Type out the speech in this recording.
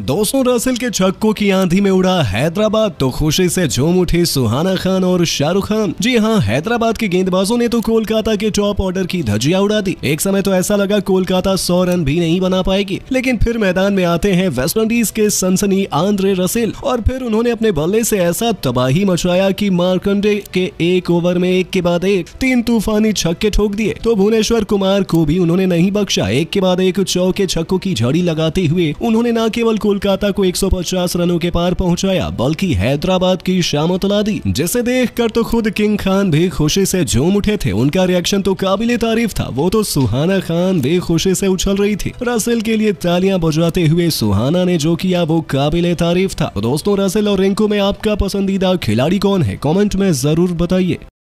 दोस्तों रसिल के छक्कों की आंधी में उड़ा हैदराबाद तो खुशी से झूम उठे सुहाना खान और शाहरुख खान जी हाँ हैदराबाद के गेंदबाजों ने तो कोलकाता के टॉप ऑर्डर की धजिया उड़ा दी एक समय तो ऐसा लगा कोलकाता सौ रन भी नहीं बना पाएगी लेकिन फिर मैदान में आते हैं इंडीज के सनसनी आंद्रे रसेल और फिर उन्होंने अपने बल्ले ऐसी ऐसा तबाही मचाया की मार्कंडे के एक ओवर में एक के बाद एक तीन तूफानी छक्के ठोक दिए तो भुवनेश्वर कुमार को भी उन्होंने नहीं बख्शा एक के बाद एक चौके छक्कों की झड़ी लगाते हुए उन्होंने न केवल कोलकाता को 150 रनों के पार पहुंचाया बल्कि हैदराबाद की शामतला दी जिसे देखकर तो खुद किंग खान भी खुशी से झूम उठे थे उनका रिएक्शन तो काबिल तारीफ था वो तो सुहाना खान भी खुशी से उछल रही थी रसिल के लिए तालियां बजाते हुए सुहाना ने जो किया वो काबिल तारीफ था तो दोस्तों रसिल और रिंकू में आपका पसंदीदा खिलाड़ी कौन है कॉमेंट में जरूर बताइए